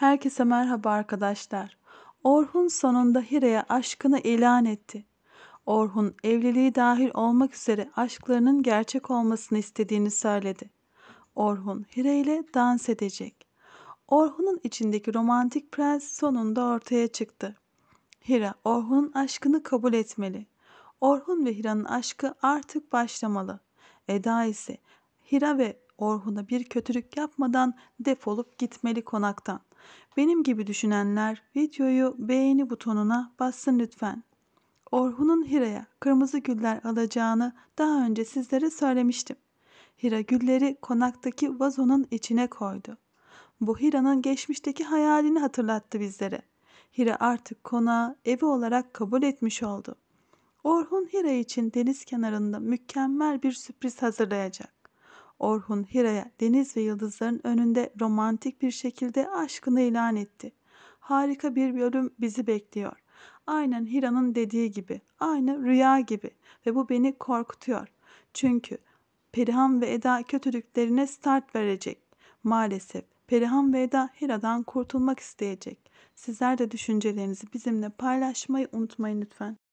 Herkese merhaba arkadaşlar. Orhun sonunda Hira'ya aşkını ilan etti. Orhun evliliği dahil olmak üzere aşklarının gerçek olmasını istediğini söyledi. Orhun Hira ile dans edecek. Orhun'un içindeki romantik prens sonunda ortaya çıktı. Hira Orhun'un aşkını kabul etmeli. Orhun ve Hira'nın aşkı artık başlamalı. Eda ise Hira ve Orhun'a bir kötülük yapmadan defolup gitmeli konaktan. Benim gibi düşünenler videoyu beğeni butonuna bassın lütfen. Orhun'un Hira'ya kırmızı güller alacağını daha önce sizlere söylemiştim. Hira gülleri konaktaki vazonun içine koydu. Bu Hira'nın geçmişteki hayalini hatırlattı bizlere. Hira artık konağı evi olarak kabul etmiş oldu. Orhun Hira için deniz kenarında mükemmel bir sürpriz hazırlayacak. Orhun Hira'ya deniz ve yıldızların önünde romantik bir şekilde aşkını ilan etti. Harika bir bölüm bizi bekliyor. Aynen Hira'nın dediği gibi, aynı rüya gibi ve bu beni korkutuyor. Çünkü Perihan ve Eda kötülüklerine start verecek. Maalesef Perihan ve Eda Hira'dan kurtulmak isteyecek. Sizler de düşüncelerinizi bizimle paylaşmayı unutmayın lütfen.